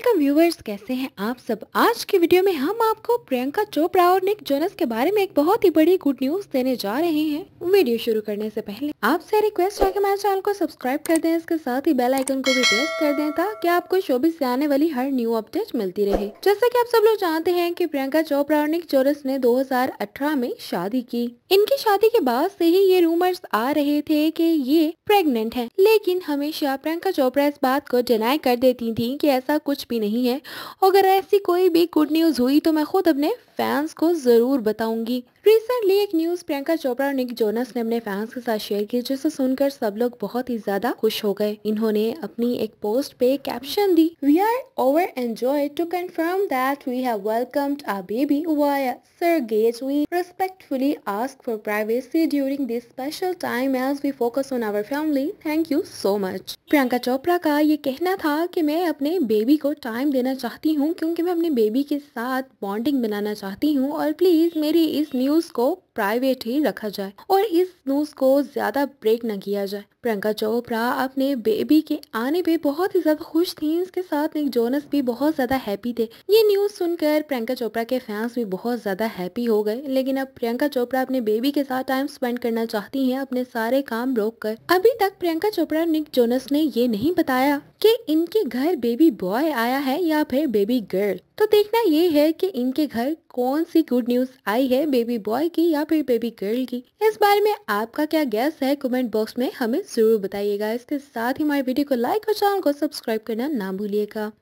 welcome viewers कैसे हैं आप सब आज की वीडियो में हम आपको प्रियंका चोपड़ा और निक जोनस के बारे में एक बहुत ही बड़ी गुड न्यूज देने जा रहे हैं वीडियो शुरू करने से पहले आपसे रिक्वेस्ट है कि हमारे चैनल को सब्सक्राइब कर दें इसके साथ ही बेल आइकन को भी प्रेस कर दें ताकि आपको शोबिस से आने वाली हर न्यू अपडेट मिलती रहे जैसे की आप सब लोग जानते हैं की प्रियंका चोपड़ा और निक जोनस ने दो में शादी की इनकी शादी के बाद ऐसी ही ये रूमर्स आ रहे थे की ये प्रेगनेंट है लेकिन हमेशा प्रियंका चोपड़ा इस बात को डिनाई कर देती थी की ऐसा कुछ भी नहीं है अगर ऐसी कोई भी गुड न्यूज़ हुई तो मैं खुद अपने फैंस को ज़रूर बताऊंगी रिसेंटली एक न्यूज प्रियंका चोपड़ा और निक जोनस ने अपने फैंस के साथ शेयर की जिसे सुनकर सब लोग बहुत ही ज्यादा खुश हो गए इन्होंने अपनी एक पोस्ट पे कैप्शन दी वी आर ओवर एंजॉय to confirm that we have welcomed our baby via surrogate we respectfully ask for privacy during this special time as we focus on our family thank you so much Priyanka Chopra का ये कहना था की मैं अपने baby को time देना चाहती हूँ क्यूँकी मैं अपने बेबी के साथ बॉन्डिंग बनाना चाहती हूँ और प्लीज मेरी इस न्यूज न्यूज को प्राइवेट ही रखा जाए और इस न्यूज को ज्यादा ब्रेक न किया जाए प्रियंका चोपड़ा अपने बेबी के आने पे बहुत ही ज्यादा खुश थी इसके साथ निक जोनस भी बहुत ज्यादा हैप्पी थे ये न्यूज सुनकर प्रियंका चोपड़ा के फैंस भी बहुत ज्यादा हैप्पी हो गए लेकिन अब प्रियंका चोपड़ा अपने बेबी के साथ टाइम स्पेंड करना चाहती है अपने सारे काम रोक कर अभी तक प्रियंका चोपड़ा निक जोनस ने ये नहीं बताया कि इनके घर बेबी बॉय आया है या फिर बेबी गर्ल तो देखना ये है कि इनके घर कौन सी गुड न्यूज आई है बेबी बॉय की या फिर बेबी गर्ल की इस बारे में आपका क्या गैस है कमेंट बॉक्स में हमें ज़रूर बताइएगा इसके साथ ही हमारे वीडियो को लाइक और चैनल को सब्सक्राइब करना ना भूलिएगा